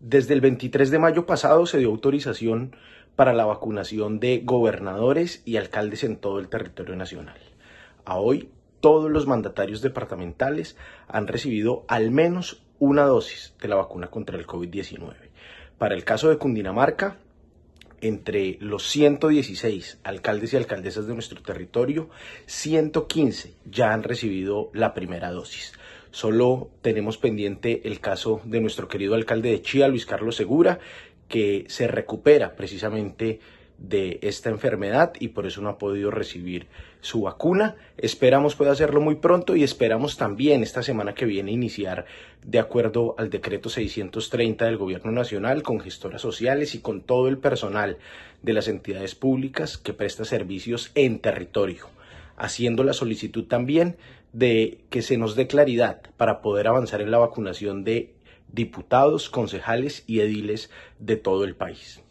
Desde el 23 de mayo pasado se dio autorización para la vacunación de gobernadores y alcaldes en todo el territorio nacional. A hoy, todos los mandatarios departamentales han recibido al menos una dosis de la vacuna contra el COVID-19. Para el caso de Cundinamarca, entre los 116 alcaldes y alcaldesas de nuestro territorio, 115 ya han recibido la primera dosis. Solo tenemos pendiente el caso de nuestro querido alcalde de Chía, Luis Carlos Segura, que se recupera precisamente de esta enfermedad y por eso no ha podido recibir su vacuna. Esperamos pueda hacerlo muy pronto y esperamos también esta semana que viene iniciar, de acuerdo al decreto 630 del Gobierno Nacional, con gestoras sociales y con todo el personal de las entidades públicas que presta servicios en territorio haciendo la solicitud también de que se nos dé claridad para poder avanzar en la vacunación de diputados, concejales y ediles de todo el país.